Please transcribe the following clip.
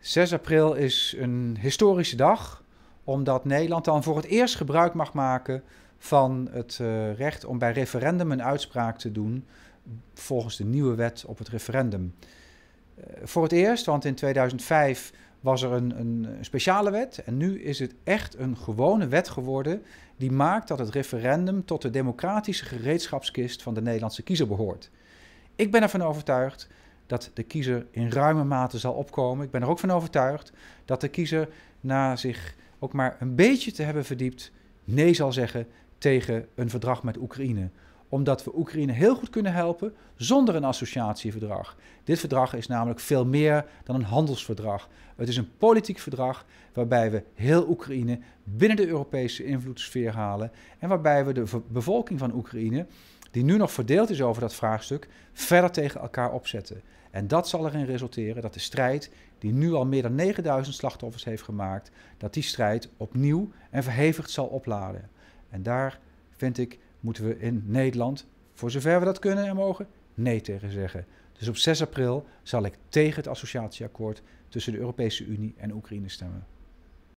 6 april is een historische dag, omdat Nederland dan voor het eerst gebruik mag maken van het eh, recht om bij referendum een uitspraak te doen volgens de nieuwe wet op het referendum. Eh, voor het eerst, want in 2005 was er een, een, speciale wet en nu is het echt een gewone wet geworden die maakt dat het referendum tot de democratische gereedschapskist van de Nederlandse kiezer behoort. Ik ben ervan overtuigd dat de kiezer in ruime mate zal opkomen. Ik ben er ook van overtuigd dat de kiezer, na zich ook maar een beetje te hebben verdiept, nee zal zeggen tegen een verdrag met Oekraïne omdat we Oekraïne heel goed kunnen helpen zonder een associatieverdrag. Dit verdrag is namelijk veel meer dan een handelsverdrag. Het is een politiek verdrag waarbij we heel Oekraïne binnen de Europese invloedssfeer halen en waarbij we de bevolking van Oekraïne die nu nog verdeeld is over dat vraagstuk, verder tegen elkaar opzetten. En dat zal erin resulteren dat de strijd, die nu al meer dan 9000 slachtoffers heeft gemaakt, dat die strijd opnieuw en verhevigd zal opladen. En daar, vind ik, moeten we in Nederland, voor zover we dat kunnen en mogen, nee tegen zeggen. Dus op 6 april zal ik tegen het associatieakkoord tussen de Europese Unie en Oekraïne stemmen.